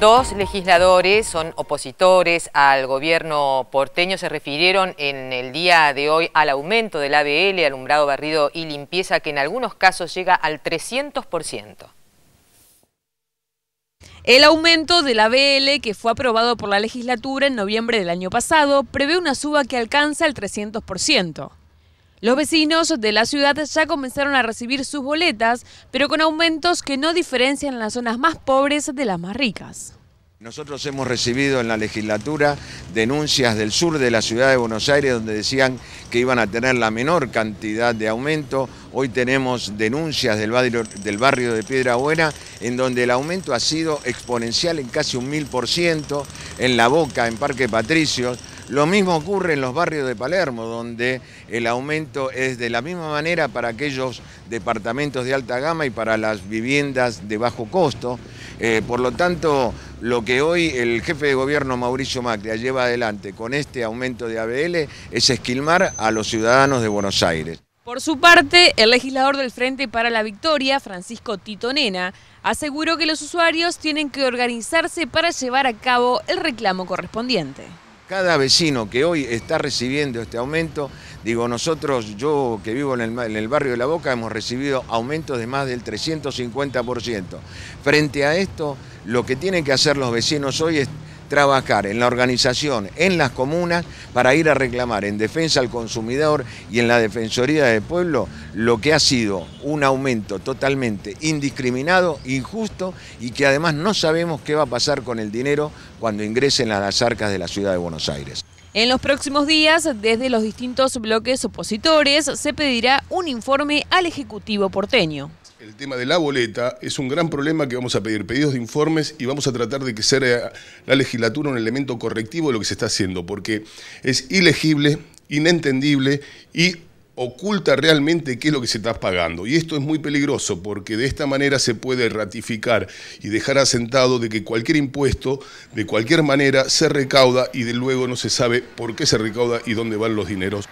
Dos legisladores son opositores al gobierno porteño, se refirieron en el día de hoy al aumento del ABL, alumbrado, barrido y limpieza, que en algunos casos llega al 300%. El aumento del ABL, que fue aprobado por la legislatura en noviembre del año pasado, prevé una suba que alcanza el 300%. Los vecinos de la ciudad ya comenzaron a recibir sus boletas, pero con aumentos que no diferencian las zonas más pobres de las más ricas. Nosotros hemos recibido en la legislatura denuncias del sur de la ciudad de Buenos Aires donde decían que iban a tener la menor cantidad de aumento. Hoy tenemos denuncias del barrio, de Piedra Buena en donde el aumento ha sido exponencial en casi un mil por ciento, en La Boca, en Parque Patricios. Lo mismo ocurre en los barrios de Palermo, donde el aumento es de la misma manera para aquellos departamentos de alta gama y para las viviendas de bajo costo. Eh, por lo tanto, lo que hoy el jefe de gobierno Mauricio Macri lleva adelante con este aumento de ABL es esquilmar a los ciudadanos de Buenos Aires. Por su parte, el legislador del Frente para la Victoria, Francisco Tito Nena, aseguró que los usuarios tienen que organizarse para llevar a cabo el reclamo correspondiente. Cada vecino que hoy está recibiendo este aumento, digo, nosotros, yo que vivo en el, barrio de La Boca, hemos recibido aumentos de más del 350%. Frente a esto, lo que tienen que hacer los vecinos hoy es trabajar en la organización, en las comunas, para ir a reclamar en defensa al consumidor y en la Defensoría del Pueblo lo que ha sido un aumento totalmente indiscriminado, injusto y que además no sabemos qué va a pasar con el dinero cuando ingresen a las arcas de la ciudad de Buenos Aires. En los próximos días, desde los distintos bloques opositores, se pedirá un informe al Ejecutivo porteño el tema de la boleta es un gran problema que vamos a pedir pedidos de informes y vamos a tratar de que sea la legislatura un elemento correctivo de lo que se está haciendo, porque es ilegible, inentendible y oculta realmente qué es lo que se está pagando. Y esto es muy peligroso porque de esta manera se puede ratificar y dejar asentado de que cualquier impuesto, de cualquier manera, se recauda y de luego no se sabe por qué se recauda y dónde van los dineros.